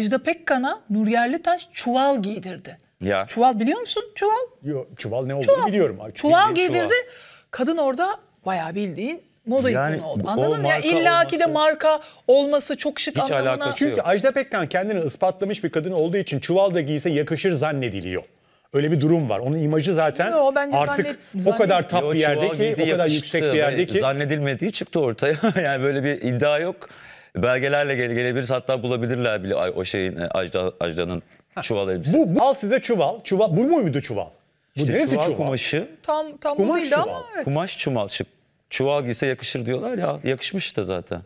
Ajda Pekkan'a Nur Yerlitaş çuval giydirdi. Ya. Çuval biliyor musun? Çuval. Yo, çuval ne olduğunu biliyorum. Abi, çuval giydirdi. Çuval. Kadın orada bayağı bildiğin moda yani, ikonu oldu. Anladın mı? Yani illa ki de marka olması çok şık hiç anlamına. Çünkü yok. Ajda Pekkan kendini ispatlamış bir kadın olduğu için çuval da giyse yakışır zannediliyor. Öyle bir durum var. Onun imajı zaten Yo, artık zannet, o kadar tap bir yerde ki, o kadar yüksek bir yerde ki. Zannedilmediği çıktı ortaya. yani böyle bir iddia yok belgelerle gele, gelebiliriz. Hatta bulabilirler bile o şeyin e, Ajda, Ajda'nın çuval elbisesi. Bu, bu, al size çuval. çuval. Bu muydu çuval? Bu işte neresi çuval? çuval? kumaşı. Tam, tam kumaş bu çuval. ama evet. Kumaş çumal. Çuval giyse yakışır diyorlar ya. Yakışmış da zaten.